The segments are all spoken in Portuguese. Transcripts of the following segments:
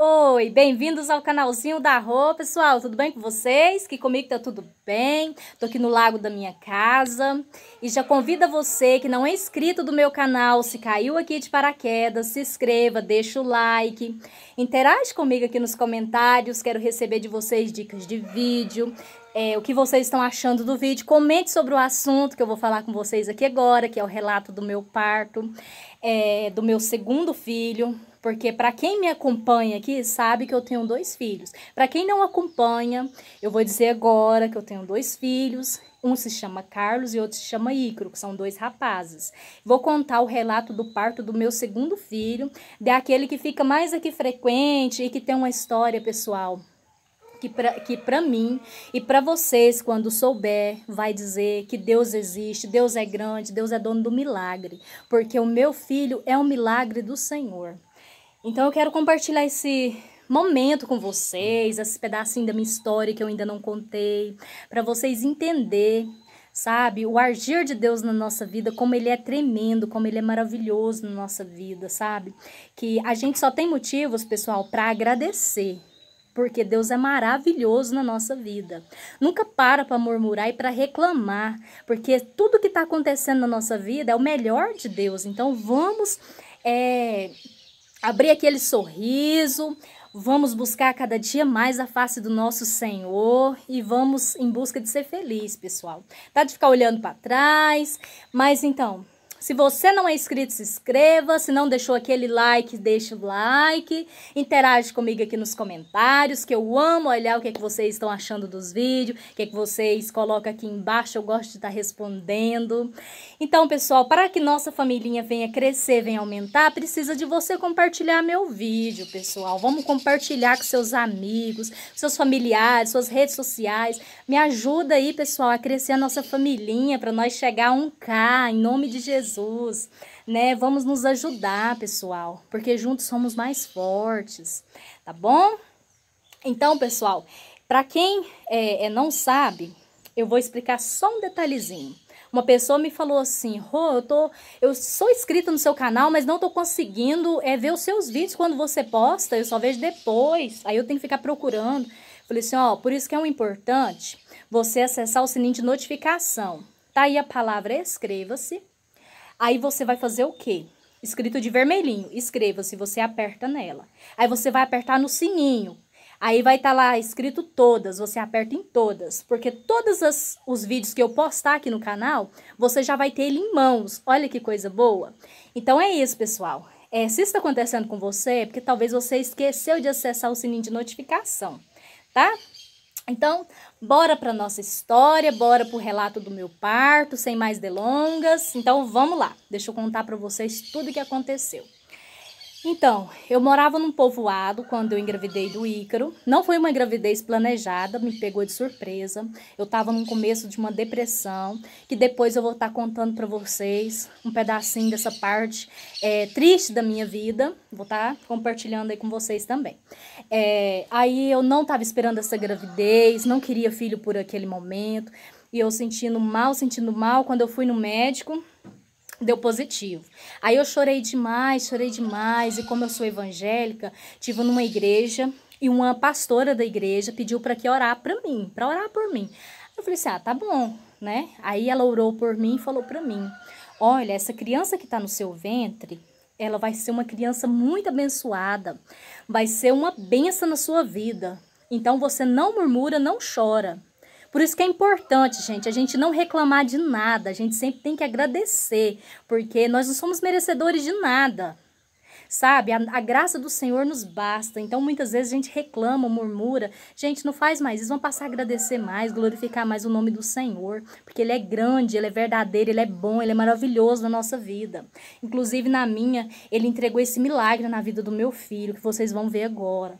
Oi, bem-vindos ao canalzinho da Rô, pessoal. Tudo bem com vocês? Que comigo tá tudo bem. Tô aqui no lago da minha casa e já convido você que não é inscrito do meu canal, se caiu aqui de paraquedas, se inscreva, deixa o like, interage comigo aqui nos comentários. Quero receber de vocês dicas de vídeo, é, o que vocês estão achando do vídeo. Comente sobre o assunto que eu vou falar com vocês aqui agora, que é o relato do meu parto, é, do meu segundo filho. Porque para quem me acompanha aqui, sabe que eu tenho dois filhos. Para quem não acompanha, eu vou dizer agora que eu tenho dois filhos. Um se chama Carlos e outro se chama Ícaro, que são dois rapazes. Vou contar o relato do parto do meu segundo filho, daquele que fica mais aqui frequente e que tem uma história pessoal que para que mim e para vocês, quando souber, vai dizer que Deus existe, Deus é grande, Deus é dono do milagre, porque o meu filho é um milagre do Senhor. Então eu quero compartilhar esse momento com vocês, esse pedacinho da minha história que eu ainda não contei, para vocês entender, sabe, o agir de Deus na nossa vida, como ele é tremendo, como ele é maravilhoso na nossa vida, sabe? Que a gente só tem motivos, pessoal, para agradecer. Porque Deus é maravilhoso na nossa vida. Nunca para para murmurar e para reclamar, porque tudo que está acontecendo na nossa vida é o melhor de Deus. Então vamos é, abrir aquele sorriso, vamos buscar cada dia mais a face do nosso Senhor e vamos em busca de ser feliz, pessoal. Tá de ficar olhando para trás, mas então, se você não é inscrito, se inscreva. Se não deixou aquele like, deixa o like. Interage comigo aqui nos comentários, que eu amo olhar o que, é que vocês estão achando dos vídeos, o que, é que vocês colocam aqui embaixo, eu gosto de estar tá respondendo. Então, pessoal, para que nossa família venha crescer, venha aumentar, precisa de você compartilhar meu vídeo, pessoal. Vamos compartilhar com seus amigos, seus familiares, suas redes sociais. Me ajuda aí, pessoal, a crescer a nossa família, para nós chegar a um k em nome de Jesus. Jesus, né? Vamos nos ajudar, pessoal, porque juntos somos mais fortes, tá bom? Então, pessoal, para quem é, é, não sabe, eu vou explicar só um detalhezinho. Uma pessoa me falou assim, Rô, eu, tô, eu sou inscrita no seu canal, mas não tô conseguindo é, ver os seus vídeos quando você posta, eu só vejo depois, aí eu tenho que ficar procurando. Falei assim, ó, por isso que é um importante você acessar o sininho de notificação. Tá aí a palavra inscreva-se Aí você vai fazer o quê? Escrito de vermelhinho, escreva se você aperta nela. Aí você vai apertar no sininho. Aí vai estar tá lá escrito todas, você aperta em todas, porque todos as, os vídeos que eu postar aqui no canal, você já vai ter ele em mãos. Olha que coisa boa. Então é isso, pessoal. É, se está acontecendo com você, é porque talvez você esqueceu de acessar o sininho de notificação, tá? Então, bora para nossa história, bora para o relato do meu parto, sem mais delongas. Então, vamos lá. Deixa eu contar para vocês tudo o que aconteceu. Então, eu morava num povoado quando eu engravidei do Ícaro. Não foi uma gravidez planejada, me pegou de surpresa. Eu estava no começo de uma depressão, que depois eu vou estar tá contando para vocês um pedacinho dessa parte é, triste da minha vida. Vou estar tá compartilhando aí com vocês também. É, aí eu não estava esperando essa gravidez, não queria filho por aquele momento. E eu sentindo mal, sentindo mal, quando eu fui no médico, deu positivo. Aí eu chorei demais, chorei demais, e como eu sou evangélica, tive numa igreja e uma pastora da igreja pediu para que orar para mim, para orar por mim. Eu falei assim: "Ah, tá bom", né? Aí ela orou por mim e falou para mim: "Olha, essa criança que está no seu ventre, ela vai ser uma criança muito abençoada, vai ser uma benção na sua vida. Então você não murmura, não chora. Por isso que é importante, gente, a gente não reclamar de nada, a gente sempre tem que agradecer, porque nós não somos merecedores de nada. Sabe, a, a graça do Senhor nos basta. Então, muitas vezes a gente reclama, murmura. Gente, não faz mais isso. Vamos passar a agradecer mais, glorificar mais o nome do Senhor. Porque Ele é grande, Ele é verdadeiro, Ele é bom, Ele é maravilhoso na nossa vida. Inclusive, na minha, Ele entregou esse milagre na vida do meu filho, que vocês vão ver agora.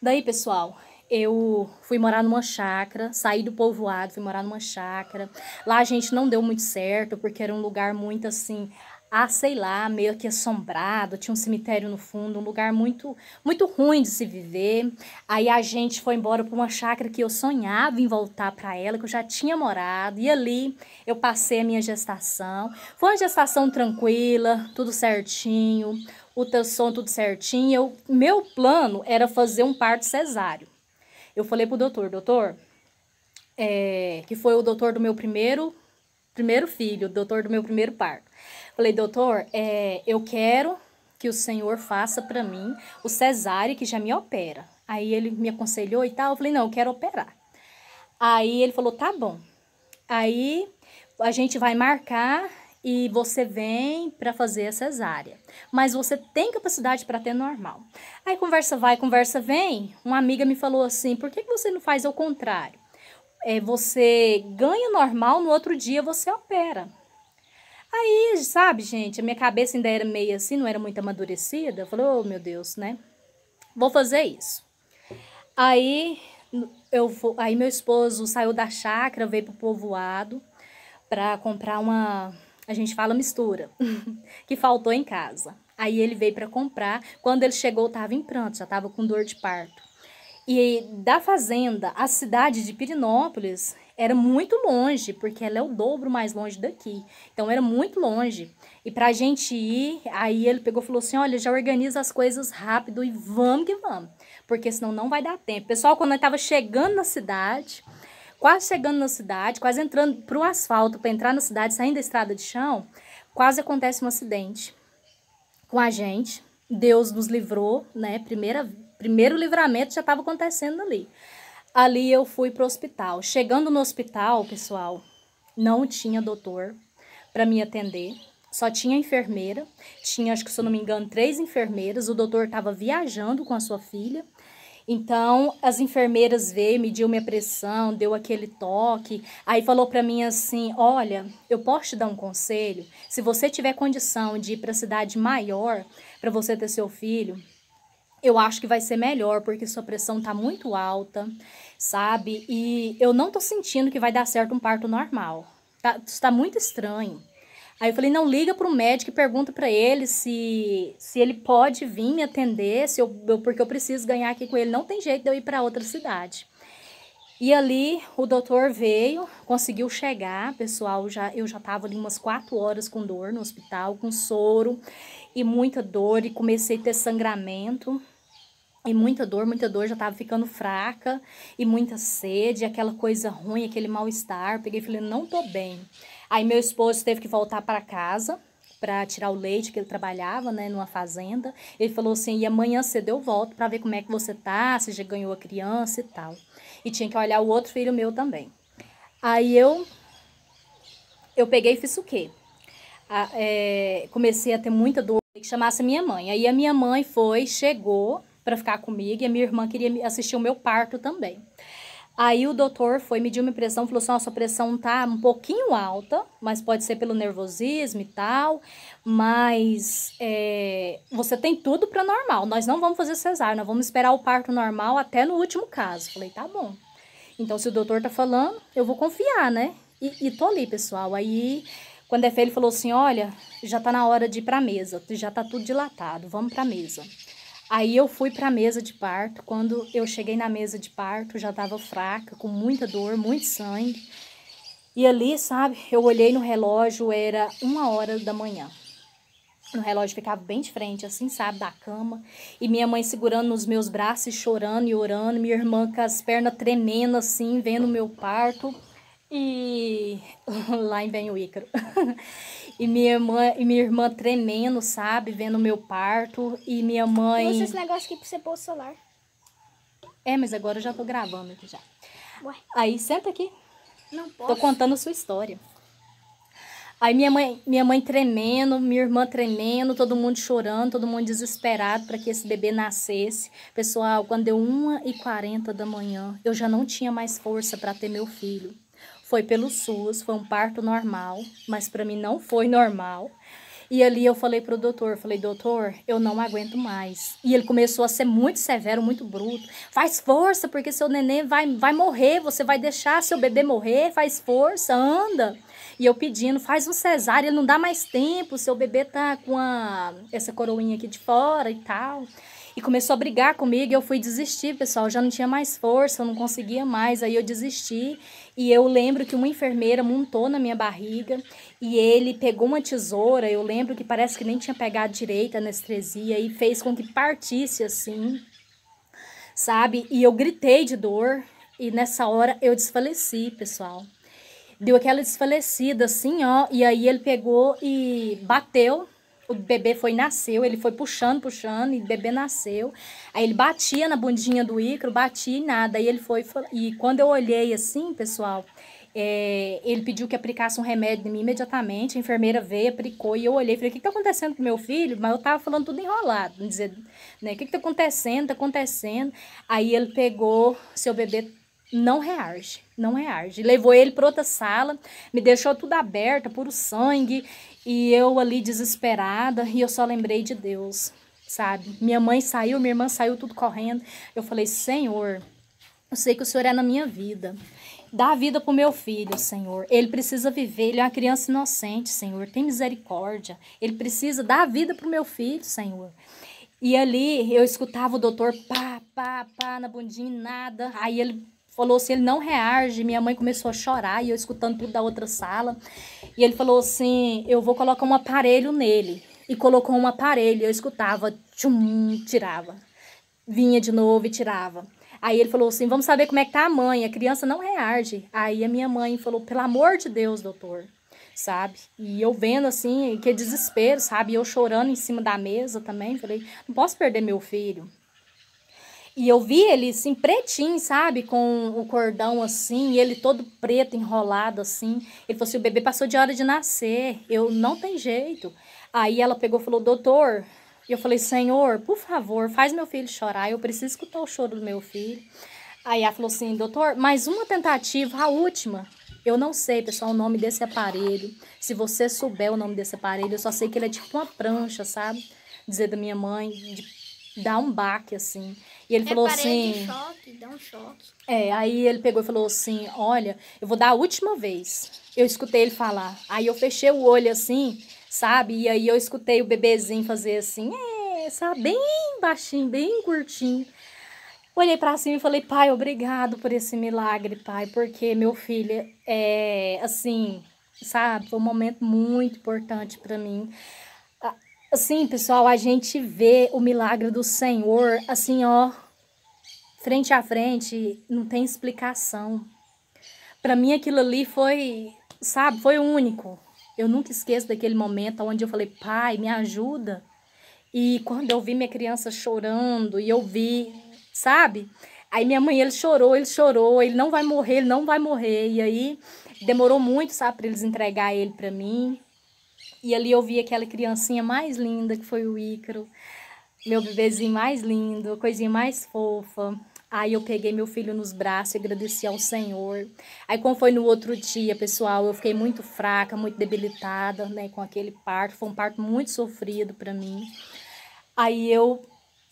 Daí, pessoal, eu fui morar numa chácara, saí do povoado, fui morar numa chácara. Lá a gente não deu muito certo, porque era um lugar muito assim, ah, sei lá, meio que assombrado, tinha um cemitério no fundo, um lugar muito muito ruim de se viver. Aí a gente foi embora para uma chácara que eu sonhava em voltar para ela, que eu já tinha morado, e ali eu passei a minha gestação. Foi uma gestação tranquila, tudo certinho, o ultrassom tudo certinho. Eu, meu plano era fazer um parto cesáreo eu falei pro doutor, doutor, é, que foi o doutor do meu primeiro primeiro filho, o doutor do meu primeiro parto. Falei, doutor, é, eu quero que o senhor faça para mim o cesárea que já me opera. Aí ele me aconselhou e tal, eu falei, não, eu quero operar. Aí ele falou, tá bom. Aí a gente vai marcar e você vem para fazer a cesárea, mas você tem capacidade para ter normal. Aí conversa vai, conversa vem. Uma amiga me falou assim: por que, você não faz ao contrário? É, você ganha normal, no outro dia você opera. Aí, sabe, gente, a minha cabeça ainda era meio assim, não era muito amadurecida. Eu oh, meu Deus, né? Vou fazer isso. Aí, eu, aí meu esposo saiu da chácara, veio pro povoado para comprar uma a gente fala mistura, que faltou em casa. Aí ele veio para comprar. Quando ele chegou, estava em pranto, já estava com dor de parto. E da fazenda, a cidade de Pirinópolis era muito longe, porque ela é o dobro mais longe daqui. Então era muito longe. E pra gente ir, aí ele pegou e falou assim: olha, já organiza as coisas rápido e vamos que vamos. Porque senão não vai dar tempo. Pessoal, quando eu tava chegando na cidade, quase chegando na cidade, quase entrando para o asfalto, para entrar na cidade, saindo da estrada de chão, quase acontece um acidente com a gente. Deus nos livrou, né? Primeira, primeiro livramento já estava acontecendo ali. Ali eu fui para o hospital. Chegando no hospital, pessoal, não tinha doutor para me atender. Só tinha enfermeira, tinha, acho que se eu não me engano, três enfermeiras. O doutor estava viajando com a sua filha. Então, as enfermeiras veio, mediu minha pressão, deu aquele toque, aí falou para mim assim: "Olha, eu posso te dar um conselho? Se você tiver condição de ir para cidade maior para você ter seu filho, eu acho que vai ser melhor, porque sua pressão tá muito alta, sabe? E eu não tô sentindo que vai dar certo um parto normal. Tá, está muito estranho. Aí eu falei, não, liga pro médico e pergunta para ele se, se ele pode vir me atender, se eu, eu, porque eu preciso ganhar aqui com ele. Não tem jeito de eu ir para outra cidade. E ali o doutor veio, conseguiu chegar, pessoal, já eu já estava ali umas quatro horas com dor no hospital, com soro e muita dor e comecei a ter sangramento. E muita dor, muita dor, já tava ficando fraca, e muita sede, aquela coisa ruim, aquele mal-estar. Peguei e falei, não tô bem. Aí meu esposo teve que voltar para casa para tirar o leite que ele trabalhava, né, numa fazenda. Ele falou assim: "E amanhã cedo eu volto para ver como é que você tá, se já ganhou a criança e tal". E tinha que olhar o outro filho meu também. Aí eu eu peguei e fiz o quê? A, é, comecei a ter muita dor, que chamasse a minha mãe. Aí a minha mãe foi, chegou, para ficar comigo e a minha irmã queria assistir o meu parto também. Aí o doutor foi medir uma pressão, falou assim, a sua pressão tá um pouquinho alta, mas pode ser pelo nervosismo e tal, mas é, você tem tudo para normal, nós não vamos fazer cesárea, nós vamos esperar o parto normal até no último caso. Falei, tá bom. Então, se o doutor tá falando, eu vou confiar, né? E, e tô ali, pessoal. Aí, quando é feio, ele falou assim, olha, já tá na hora de ir pra mesa, já tá tudo dilatado, vamos pra mesa. Aí eu fui para a mesa de parto. Quando eu cheguei na mesa de parto, já estava fraca, com muita dor, muito sangue. E ali, sabe, eu olhei no relógio, era uma hora da manhã. No relógio ficava bem de frente, assim, sabe, da cama. E minha mãe segurando nos meus braços, chorando e orando. Minha irmã com as pernas tremendo, assim, vendo o meu parto. E lá em Benho Ícaro. e minha irmã, e minha irmã tremendo, sabe? Vendo meu parto. E minha mãe. Usa esse negócio aqui pra você pôr o celular. É, mas agora eu já tô gravando aqui já. Ué. Aí senta aqui. Não posso. Tô contando a sua história. Aí minha mãe, minha mãe tremendo, minha irmã tremendo, todo mundo chorando, todo mundo desesperado para que esse bebê nascesse. Pessoal, quando deu 1h40 da manhã, eu já não tinha mais força para ter meu filho foi pelo SUS, foi um parto normal, mas para mim não foi normal. E ali eu falei pro doutor, falei, doutor, eu não aguento mais. E ele começou a ser muito severo, muito bruto. Faz força, porque seu neném vai, vai morrer, você vai deixar seu bebê morrer, faz força, anda. E eu pedindo, faz um cesárea, não dá mais tempo, seu bebê tá com a, essa coroinha aqui de fora e tal e começou a brigar comigo. E eu fui desistir, pessoal. Eu já não tinha mais força, eu não conseguia mais. Aí eu desisti. E eu lembro que uma enfermeira montou na minha barriga e ele pegou uma tesoura. Eu lembro que parece que nem tinha pegado direito a anestesia e fez com que partisse assim, sabe? E eu gritei de dor. E nessa hora eu desfaleci, pessoal deu aquela desfalecida assim, ó, e aí ele pegou e bateu o bebê foi nasceu, ele foi puxando, puxando, e o bebê nasceu. Aí ele batia na bundinha do Ícaro, batia e nada. E ele foi, e quando eu olhei assim, pessoal, é, ele pediu que aplicasse um remédio em mim imediatamente. A enfermeira veio, aplicou e eu olhei e falei: O que está acontecendo com meu filho? Mas eu estava falando tudo enrolado, dizer, né? O que está acontecendo? tá acontecendo. Aí ele pegou, seu bebê não reage, não reage. Levou ele para outra sala, me deixou tudo aberta, puro sangue, e eu ali desesperada, e eu só lembrei de Deus, sabe? Minha mãe saiu, minha irmã saiu tudo correndo. Eu falei: "Senhor, eu sei que o Senhor é na minha vida. Dá vida pro meu filho, Senhor. Ele precisa viver, ele é uma criança inocente, Senhor. Tem misericórdia. Ele precisa dar vida pro meu filho, Senhor." E ali eu escutava o doutor pá, pá, pá na bundinha, nada. Aí ele falou assim, ele não reage, minha mãe começou a chorar e eu escutando tudo da outra sala. E ele falou assim, eu vou colocar um aparelho nele. E colocou um aparelho, eu escutava, tchum, tirava. Vinha de novo e tirava. Aí ele falou assim: vamos saber como é que tá a mãe. A criança não reage. Aí a minha mãe falou: pelo amor de Deus, doutor, sabe? E eu vendo assim, que desespero, sabe? Eu chorando em cima da mesa também. Falei: não posso perder meu filho. E eu vi ele assim, pretinho, sabe? Com o cordão assim, ele todo preto, enrolado assim. Ele falou assim: o bebê passou de hora de nascer, eu não tem jeito. Aí ela pegou e falou: doutor. E eu falei: senhor, por favor, faz meu filho chorar, eu preciso escutar o choro do meu filho. Aí ela falou assim: doutor, mais uma tentativa, a última. Eu não sei, pessoal, o nome desse aparelho. Se você souber o nome desse aparelho, eu só sei que ele é tipo uma prancha, sabe? Dizer da minha mãe, de dar um baque assim. E ele é falou assim. Choque, dá um choque. É, aí ele pegou e falou assim: Olha, eu vou dar a última vez. Eu escutei ele falar. Aí eu fechei o olho assim, sabe? E aí eu escutei o bebezinho fazer assim, é, sabe? Bem baixinho, bem curtinho. Olhei para cima e falei: Pai, obrigado por esse milagre, pai, porque meu filho é assim, sabe? Foi um momento muito importante para mim Assim, pessoal, a gente vê o milagre do Senhor, assim, ó, frente a frente, não tem explicação. Para mim aquilo ali foi, sabe, foi único. Eu nunca esqueço daquele momento onde eu falei, pai, me ajuda. E quando eu vi minha criança chorando, e eu vi, sabe? Aí minha mãe, ele chorou, ele chorou, ele não vai morrer, ele não vai morrer. E aí demorou muito, sabe, para eles entregar ele para mim. E ali eu vi aquela criancinha mais linda, que foi o Ícaro, meu bebezinho mais lindo, coisinha mais fofa. Aí eu peguei meu filho nos braços e agradeci ao Senhor. Aí como foi no outro dia, pessoal, eu fiquei muito fraca, muito debilitada, né, com aquele parto. Foi um parto muito sofrido para mim. Aí eu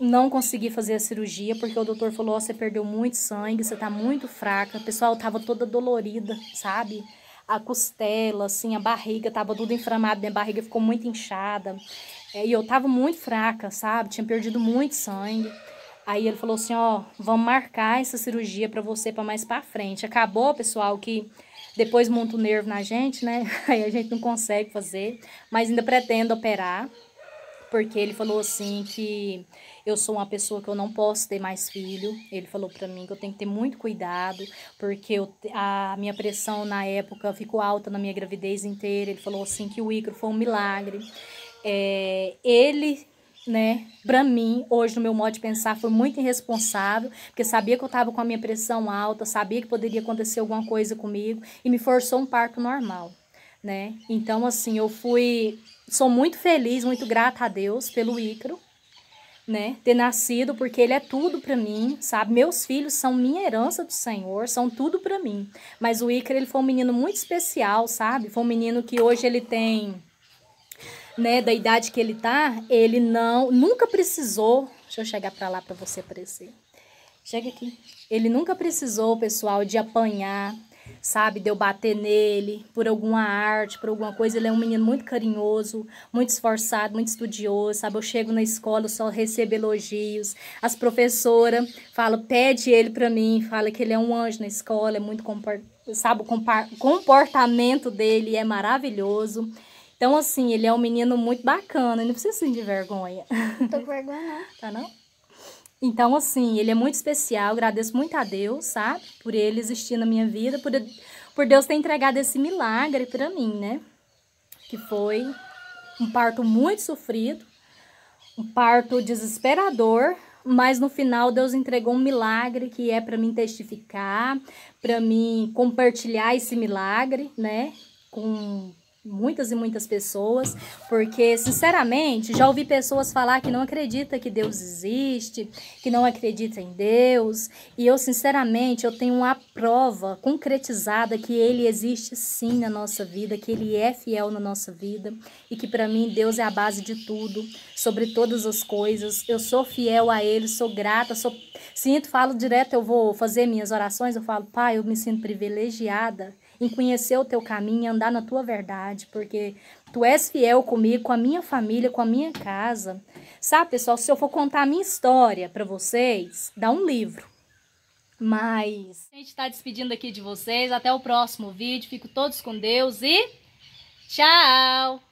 não consegui fazer a cirurgia porque o doutor falou: oh, "Você perdeu muito sangue, você tá muito fraca". pessoal tava toda dolorida, sabe? a costela, assim, a barriga, tava tudo inflamado, minha barriga ficou muito inchada. É, e eu tava muito fraca, sabe? Tinha perdido muito sangue. Aí ele falou assim, ó, vamos marcar essa cirurgia para você para mais para frente. Acabou, pessoal, que depois monta o nervo na gente, né? Aí a gente não consegue fazer, mas ainda pretendo operar porque ele falou assim que eu sou uma pessoa que eu não posso ter mais filho. Ele falou para mim que eu tenho que ter muito cuidado, porque eu, a minha pressão na época ficou alta na minha gravidez inteira. Ele falou assim que o Icro foi um milagre. É, ele né? Para mim, hoje no meu modo de pensar, foi muito irresponsável, porque sabia que eu estava com a minha pressão alta, sabia que poderia acontecer alguma coisa comigo e me forçou um parto normal né? Então, assim, eu fui. Sou muito feliz, muito grata a Deus pelo Ícaro, né? Ter nascido, porque ele é tudo para mim, sabe? Meus filhos são minha herança do Senhor, são tudo para mim. Mas o Ícaro, ele foi um menino muito especial, sabe? Foi um menino que hoje ele tem. Né, da idade que ele tá, ele não nunca precisou. Deixa eu chegar para lá para você aparecer. Chega aqui. Ele nunca precisou, pessoal, de apanhar, sabe? De eu bater nele por alguma arte, por alguma coisa. Ele é um menino muito carinhoso, muito esforçado, muito estudioso, sabe? Eu chego na escola, eu só recebo elogios. As professoras falam, pede ele para mim, fala que ele é um anjo na escola, é muito sabe? O comportamento dele é maravilhoso. Então, assim, ele é um menino muito bacana, não precisa de vergonha. Tô com vergonha, não. Tá não? Então, assim, ele é muito especial, agradeço muito a Deus, sabe? Por ele existir na minha vida, por, por Deus ter entregado esse milagre para mim, né? Que foi um parto muito sofrido, um parto desesperador, mas no final Deus entregou um milagre que é para mim testificar, para mim compartilhar esse milagre, né? Com muitas e muitas pessoas, porque sinceramente já ouvi pessoas falar que não acredita que Deus existe, que não acredita em Deus, e eu sinceramente eu tenho uma prova concretizada que ele existe sim na nossa vida, que ele é fiel na nossa vida e que para mim Deus é a base de tudo, sobre todas as coisas. Eu sou fiel a ele, sou grata, sou sinto, falo direto, eu vou fazer minhas orações, eu falo, pai, eu me sinto privilegiada em conhecer o teu caminho, em andar na tua verdade, porque tu és fiel comigo, com a minha família, com a minha casa. Sabe, pessoal, se eu for contar a minha história para vocês, dá um livro. Mas a gente está despedindo aqui de vocês. Até o próximo vídeo. Fico todos com Deus e tchau!